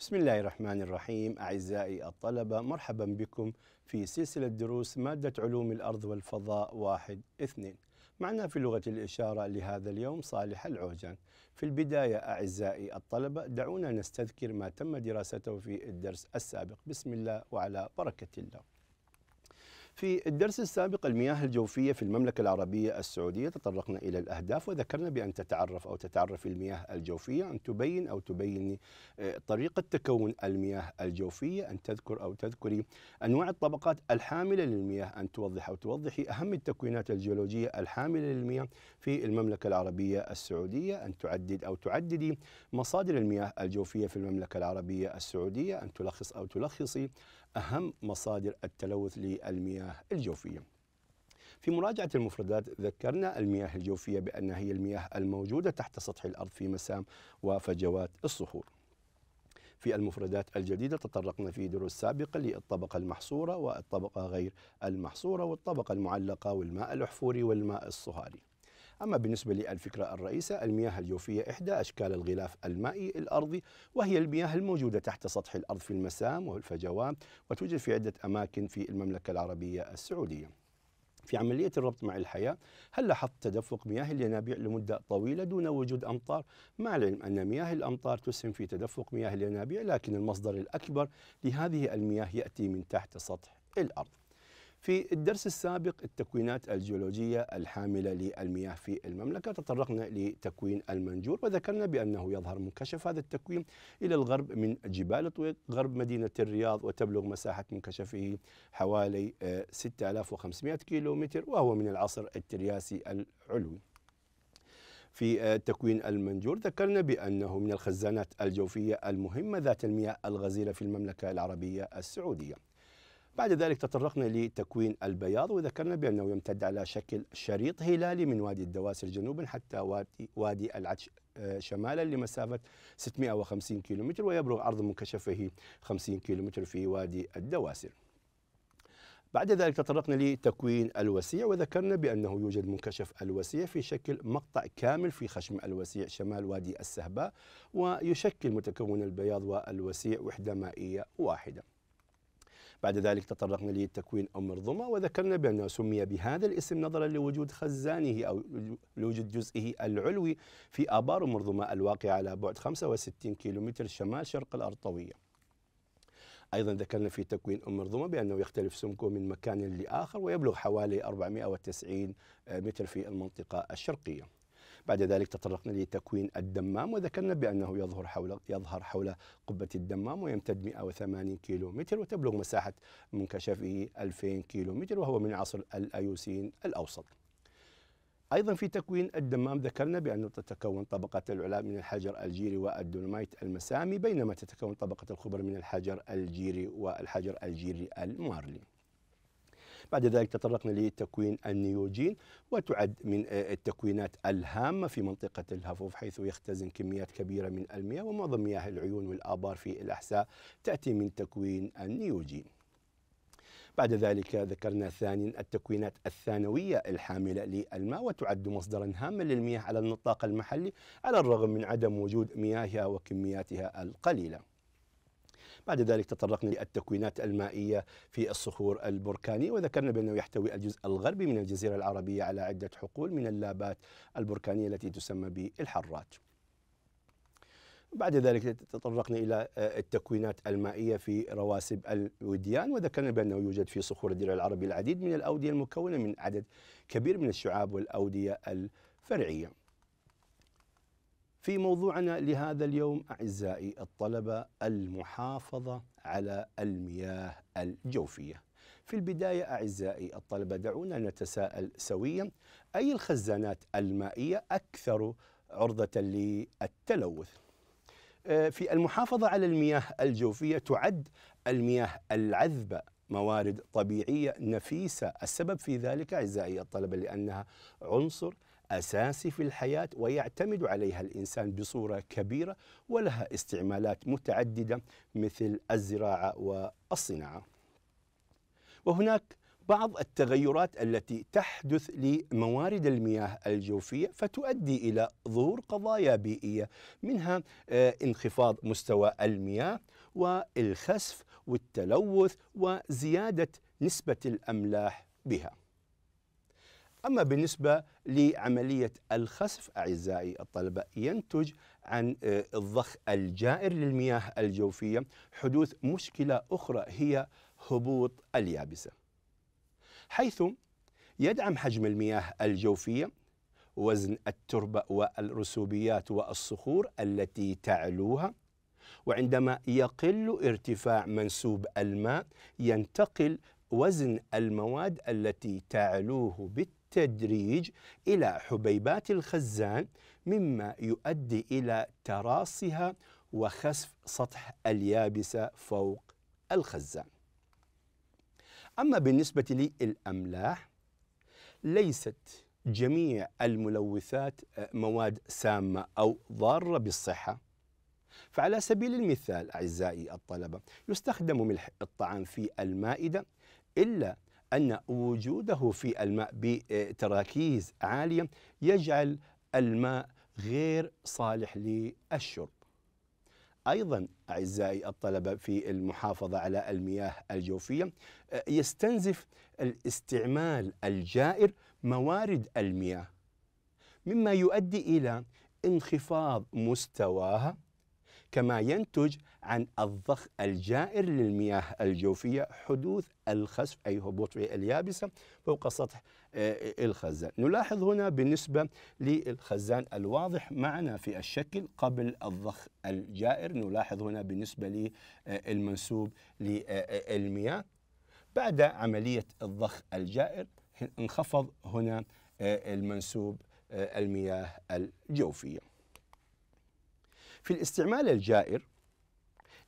بسم الله الرحمن الرحيم أعزائي الطلبة مرحبا بكم في سلسلة دروس مادة علوم الأرض والفضاء واحد اثنين معنا في لغة الإشارة لهذا اليوم صالح العوجان في البداية أعزائي الطلبة دعونا نستذكر ما تم دراسته في الدرس السابق بسم الله وعلى بركة الله في الدرس السابق المياه الجوفية في المملكة العربية السعودية تطرقنا إلى الأهداف وذكرنا بأن تتعرف أو تتعرف المياه الجوفية أن تبين أو تبين آه، طريقة تكون المياه الجوفية أن تذكر أو تذكري أنواع الطبقات الحاملة للمياه أن توضح أو توضحي أهم التكوينات الجيولوجية الحاملة للمياه في المملكة العربية السعودية أن تعدد أو تعددي مصادر المياه الجوفية في المملكة العربية السعودية أن تلخص أو تلخصي أهم مصادر التلوث للمياه الجوفية في مراجعة المفردات ذكرنا المياه الجوفية بأنها هي المياه الموجودة تحت سطح الأرض في مسام وفجوات الصخور في المفردات الجديدة تطرقنا في دروس سابقة للطبقة المحصورة والطبقة غير المحصورة والطبقة المعلقة والماء الأحفوري والماء الصهاري أما بالنسبة للفكرة الرئيسة المياه الجوفية إحدى أشكال الغلاف المائي الأرضي وهي المياه الموجودة تحت سطح الأرض في المسام والفجوات وتوجد في عدة أماكن في المملكة العربية السعودية في عملية الربط مع الحياة هل لاحظت تدفق مياه الينابيع لمدة طويلة دون وجود أمطار مع العلم أن مياه الأمطار تسهم في تدفق مياه الينابيع لكن المصدر الأكبر لهذه المياه يأتي من تحت سطح الأرض في الدرس السابق التكوينات الجيولوجية الحاملة للمياه في المملكة تطرقنا لتكوين المنجور وذكرنا بأنه يظهر منكشف هذا التكوين إلى الغرب من جبال طويق غرب مدينة الرياض وتبلغ مساحة منكشفه حوالي 6500 آه، كيلومتر وهو من العصر الترياسي العلوي في آه، تكوين المنجور ذكرنا بأنه من الخزانات الجوفية المهمة ذات المياه الغزيرة في المملكة العربية السعودية بعد ذلك تطرقنا لتكوين البياض وذكرنا بأنه يمتد على شكل شريط هلالي من وادي الدواسر جنوبا حتى وادي, وادي العتش آه، شمالا لمسافة 650 كيلومتر ويبلغ عرض منكشفه 50 كيلومتر في وادي الدواسر بعد ذلك تطرقنا لتكوين الوسيع وذكرنا بأنه يوجد منكشف الوسيع في شكل مقطع كامل في خشم الوسيع شمال وادي السهباء ويشكل متكون البياض والوسيع وحدة مائية واحدة بعد ذلك تطرقنا لتكوين أم الظما وذكرنا بأنه سمي بهذا الاسم نظرا لوجود خزانه أو لوجود جزئه العلوي في آبار منظومة الواقعة على بعد 65 كيلومتر شمال شرق الأرطوية ايضا ذكرنا في تكوين ام الظما بانه يختلف سمكه من مكان لاخر ويبلغ حوالي 490 متر في المنطقه الشرقيه. بعد ذلك تطرقنا لتكوين الدمام وذكرنا بأنه يظهر حول يظهر حول قبة الدمام ويمتد 180 متر وتبلغ مساحة منكشفه 2000 متر وهو من عصر الأيوسين الأوسط أيضا في تكوين الدمام ذكرنا بأنه تتكون طبقة العلا من الحجر الجيري والدولمايت المسامي بينما تتكون طبقة الخبر من الحجر الجيري والحجر الجيري المارلي بعد ذلك تطرقنا لتكوين النيوجين وتعد من آه، التكوينات الهامة في منطقة الهفوف حيث يختزن كميات كبيرة من المياه ومعظم مياه العيون والآبار في الأحساء تأتي من تكوين النيوجين بعد ذلك ذكرنا ثانيا التكوينات الثانوية الحاملة للماء وتعد مصدرا هاما للمياه على النطاق المحلي على الرغم من عدم وجود مياهها وكمياتها القليلة بعد ذلك تطرقنا للتكوينات المائية في الصخور البركاني وذكرنا بأنه يحتوي الجزء الغربي من الجزيرة العربية على عدة حقول من اللابات البركانية التي تسمى بالحرات بعد ذلك تطرقنا الى آه، التكوينات المائيه في رواسب الوديان وذكرنا بانه يوجد في صخور الدرع العربي العديد من الاوديه المكونه من عدد كبير من الشعاب والاوديه الفرعيه. في موضوعنا لهذا اليوم اعزائي الطلبه المحافظه على المياه الجوفيه. في البدايه اعزائي الطلبه دعونا نتساءل سويا اي الخزانات المائيه اكثر عرضه للتلوث؟ آه، في المحافظه على المياه الجوفيه تعد المياه العذبه موارد طبيعيه نفيسه، السبب في ذلك اعزائي الطلبه لانها عنصر أساسي في الحياة ويعتمد عليها الإنسان بصورة كبيرة ولها استعمالات متعددة مثل الزراعة والصناعة وهناك بعض التغيرات التي تحدث لموارد المياه الجوفيه فتؤدي الى ظهور قضايا بيئيه منها آه، انخفاض مستوى المياه والخسف والتلوث وزياده نسبه الاملاح بها أما بالنسبة لعملية الخسف أعزائي الطلبة ينتج عن آه، الضخ الجائر للمياه الجوفية حدوث مشكلة أخرى هي هبوط اليابسة حيث يدعم حجم المياه الجوفية وزن التربة والرسوبيات والصخور التي تعلوها وعندما يقل ارتفاع منسوب الماء ينتقل وزن المواد التي تعلوه بالتالي بالتدريج إلى حبيبات الخزان مما يؤدي إلى تراصها وخسف سطح اليابسة فوق الخزان أما بالنسبة للأملاح ليست جميع الملوثات آه، مواد سامة أو ضارة بالصحة فعلى سبيل المثال أعزائي الطلبة يستخدم ملح الطعام في المائدة إلا أن وجوده في الماء بتراكيز عالية يجعل الماء غير صالح للشرب أيضا أعزائي الطلبة في المحافظة على المياه الجوفية يستنزف الاستعمال الجائر موارد المياه مما يؤدي إلى انخفاض مستواها كما ينتج عن الضخ الجائر للمياه الجوفية حدوث الخسف أي هبوط في اليابسة فوق سطح آه، الخزان نلاحظ هنا بالنسبة للخزان الواضح معنا في الشكل قبل الضخ الجائر نلاحظ هنا بالنسبة للمنسوب آه، للمياه آه، بعد عملية الضخ الجائر انخفض هنا المنسوب المياه الجوفيه في الاستعمال الجائر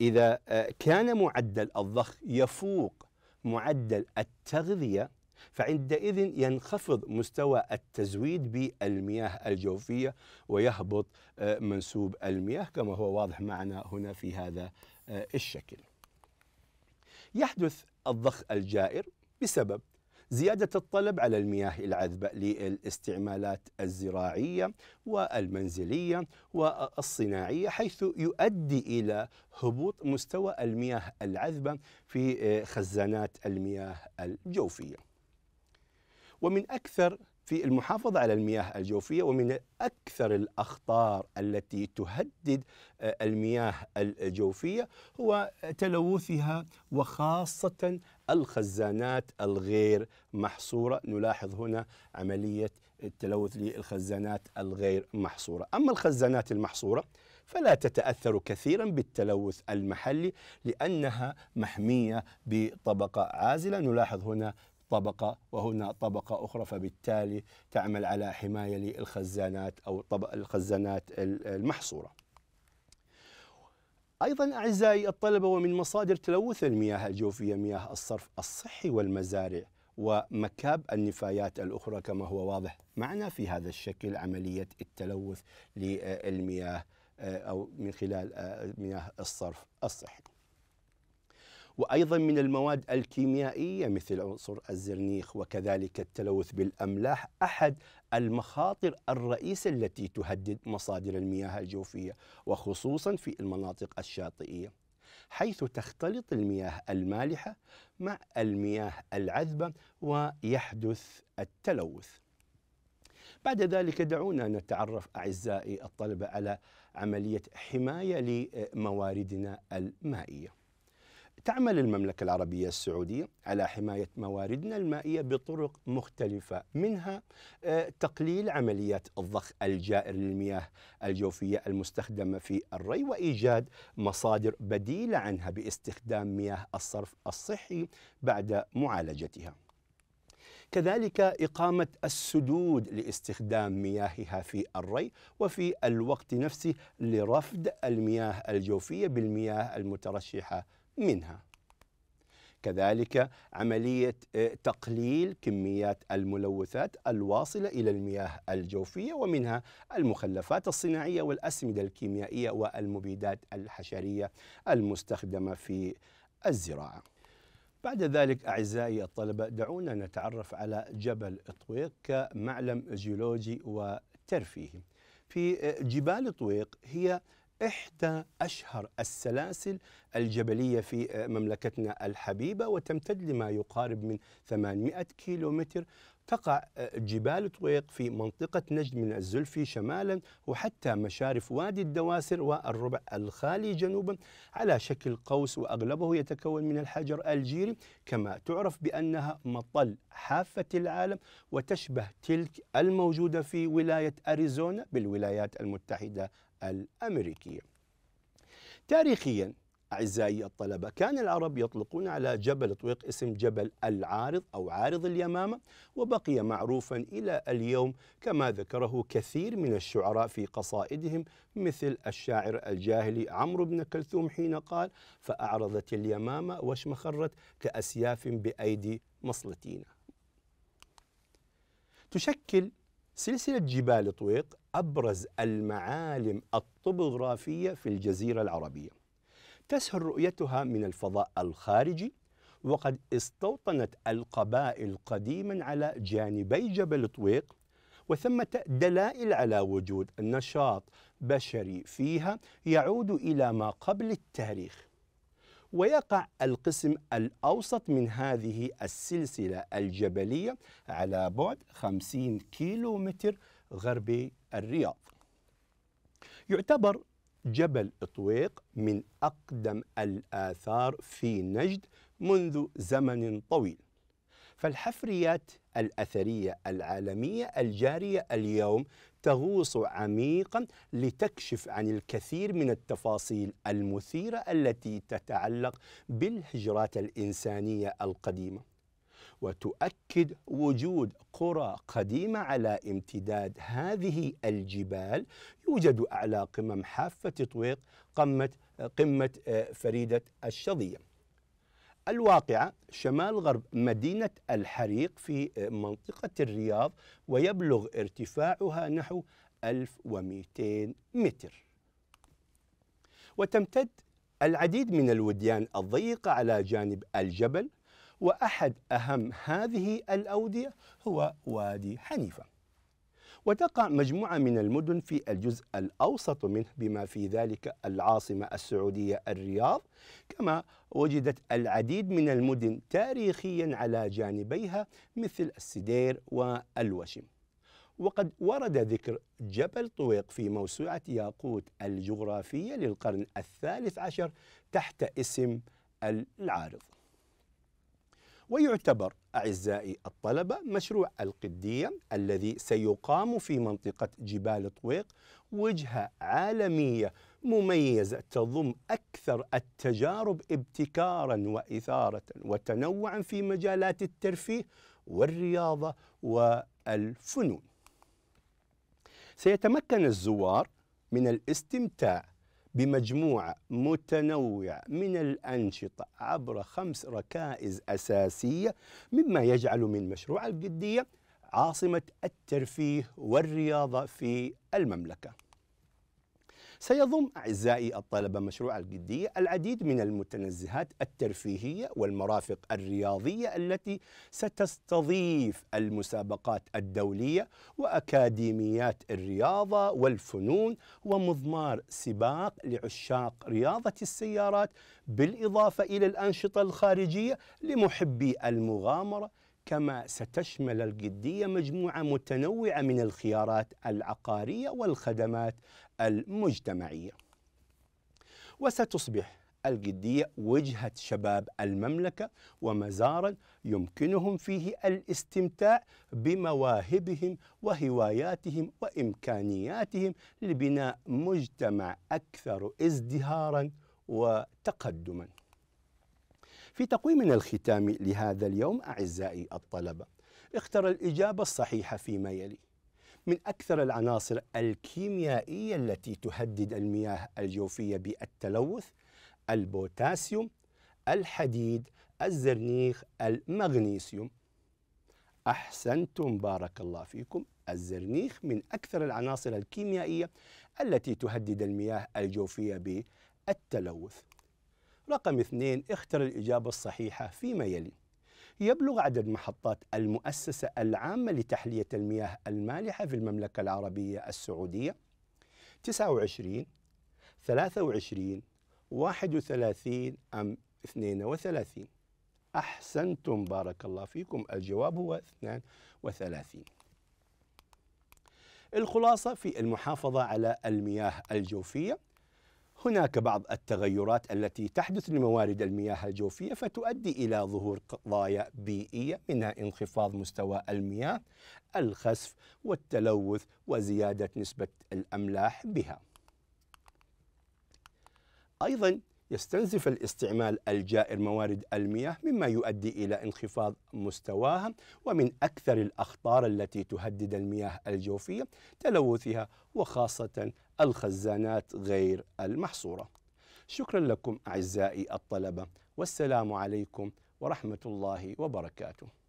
إذا آه، كان معدل الضخ يفوق معدل التغذية فعندئذ ينخفض مستوى التزويد بالمياه الجوفية ويهبط آه، منسوب المياه كما هو واضح معنا هنا في هذا آه، الشكل يحدث الضخ الجائر بسبب زيادة الطلب على المياه العذبة للاستعمالات الزراعية والمنزلية والصناعية حيث يؤدي إلى هبوط مستوى المياه العذبة في آه، خزانات المياه الجوفية ومن أكثر في المحافظة على المياه الجوفية ومن أكثر الأخطار التي تهدد آه، المياه الجوفية هو تلوثها وخاصة الخزانات الغير محصورة نلاحظ هنا عملية التلوث للخزانات الغير محصورة أما الخزانات المحصورة فلا تتاثر كثيرا بالتلوث المحلي لانها محميه بطبقه عازله نلاحظ هنا طبقة وهنا طبقة أخرى فبالتالي تعمل على حماية للخزانات أو الخزانات المحصورة أيضا أعزائي الطلبة ومن مصادر تلوث المياه الجوفية مياه الصرف الصحي والمزارع ومكاب النفايات الأخرى كما هو واضح معنا في هذا الشكل عملية التلوث للمياه أو من خلال آه، مياه الصرف الصحي وأيضا من المواد الكيميائية مثل عنصر الزرنيخ وكذلك التلوث بالأملاح أحد المخاطر الرئيسة التي تهدد مصادر المياه الجوفية وخصوصا في المناطق الشاطئية حيث تختلط المياه المالحة مع المياه العذبة ويحدث التلوث بعد ذلك دعونا نتعرف أعزائي الطلبة على عملية حماية لمواردنا المائية تعمل المملكة العربية السعودية على حماية مواردنا المائية بطرق مختلفة منها آه، تقليل عمليات الضخ الجائر للمياه الجوفية المستخدمة في الري وإيجاد مصادر بديلة عنها باستخدام مياه الصرف الصحي بعد معالجتها كذلك إقامة السدود لاستخدام مياهها في الري وفي الوقت نفسه لرفد المياه الجوفية بالمياه المترشحة منها كذلك عملية آه، تقليل كميات الملوثات الواصلة إلى المياه الجوفية ومنها المخلفات الصناعية والأسمدة الكيميائية والمبيدات الحشرية المستخدمة في الزراعة بعد ذلك أعزائي الطلبة دعونا نتعرف على جبل طويق كمعلم جيولوجي وترفيهي في آه، جبال طويق هي إحدى أشهر السلاسل الجبلية في آه، مملكتنا الحبيبة وتمتد لما يقارب من 800 كيلومتر تقع آه، جبال طويق في منطقة نجد من الزلفي شمالا وحتى مشارف وادي الدواسر والربع الخالي جنوبا على شكل قوس وأغلبه يتكون من الحجر الجيري كما تعرف بأنها مطل حافة العالم وتشبه تلك الموجودة في ولاية أريزونا بالولايات المتحدة الأمريكية تاريخيا أعزائي الطلبة كان العرب يطلقون على جبل طويق اسم جبل العارض أو عارض اليمامة وبقي معروفا إلى اليوم كما ذكره كثير من الشعراء في قصائدهم مثل الشاعر الجاهلي عمرو بن كلثوم حين قال فأعرضت اليمامة واشمخرت كأسياف بأيدي مصلتينا تشكل سلسلة جبال طويق أبرز المعالم الطبوغرافية في الجزيرة العربية تسهل رؤيتها من الفضاء الخارجي وقد استوطنت القبائل قديما على جانبي جبل طويق وثمة دلائل على وجود نشاط بشري فيها يعود إلى ما قبل التاريخ ويقع القسم الأوسط من هذه السلسلة الجبلية على بعد 50 كيلو متر غربي الرياض يعتبر جبل إطويق من أقدم الآثار في نجد منذ زمن طويل فالحفريات الأثرية العالمية الجارية اليوم تغوص عميقا لتكشف عن الكثير من التفاصيل المثيرة التي تتعلق بالهجرات الإنسانية القديمة وتؤكد وجود قرى قديمة على امتداد هذه الجبال يوجد أعلى قمم حافة طويق قمة, قمة آه، فريدة الشظية الواقعة شمال غرب مدينة الحريق في منطقة الرياض ويبلغ ارتفاعها نحو 1200 متر وتمتد العديد من الوديان الضيقة على جانب الجبل وأحد أهم هذه الأودية هو وادي حنيفة وتقع مجموعة من المدن في الجزء الأوسط منه بما في ذلك العاصمة السعودية الرياض كما وجدت العديد من المدن تاريخيا على جانبيها مثل السدير والوشم وقد ورد ذكر جبل طويق في موسوعة ياقوت الجغرافية للقرن الثالث عشر تحت اسم العارض ويعتبر أعزائي الطلبة مشروع القدية الذي سيقام في منطقة جبال طويق وجهة عالمية مميزة تضم أكثر التجارب ابتكارا وإثارة وتنوعا في مجالات الترفيه والرياضة والفنون سيتمكن الزوار من الاستمتاع بمجموعة متنوعة من الأنشطة عبر خمس ركائز أساسية مما يجعل من مشروع القدية عاصمة الترفيه والرياضة في المملكة سيضم أعزائي الطلبة مشروع الجدية العديد من المتنزهات الترفيهية والمرافق الرياضية التي ستستضيف المسابقات الدولية وأكاديميات الرياضة والفنون ومضمار سباق لعشاق رياضة السيارات بالإضافة إلى الأنشطة الخارجية لمحبي المغامرة كما ستشمل الجدية مجموعة متنوعة من الخيارات العقارية والخدمات المجتمعية وستصبح الجدية وجهة شباب المملكة ومزارا يمكنهم فيه الاستمتاع بمواهبهم وهواياتهم وإمكانياتهم لبناء مجتمع أكثر ازدهارا وتقدما في تقويمنا الختامي لهذا اليوم أعزائي الطلبة اختر الإجابة الصحيحة فيما يلي من أكثر العناصر الكيميائية التي تهدد المياه الجوفية بالتلوث البوتاسيوم الحديد الزرنيخ المغنيسيوم أحسنتم بارك الله فيكم الزرنيخ من أكثر العناصر الكيميائية التي تهدد المياه الجوفية بالتلوث رقم اثنين اختر الإجابة الصحيحة فيما يلي يبلغ عدد محطات المؤسسة العامة لتحلية المياه المالحة في المملكة العربية السعودية 29 23 31 أم 32 أحسنتم بارك الله فيكم الجواب هو 32 الخلاصة في المحافظة على المياه الجوفية هناك بعض التغيرات التي تحدث لموارد المياه الجوفيه فتؤدي الى ظهور قضايا بيئيه منها انخفاض مستوى المياه، الخسف والتلوث وزياده نسبه الاملاح بها. ايضا يستنزف الاستعمال الجائر موارد المياه مما يؤدي الى انخفاض مستواها ومن اكثر الاخطار التي تهدد المياه الجوفيه تلوثها وخاصه الخزانات غير المحصورة شكرا لكم أعزائي الطلبة والسلام عليكم ورحمة الله وبركاته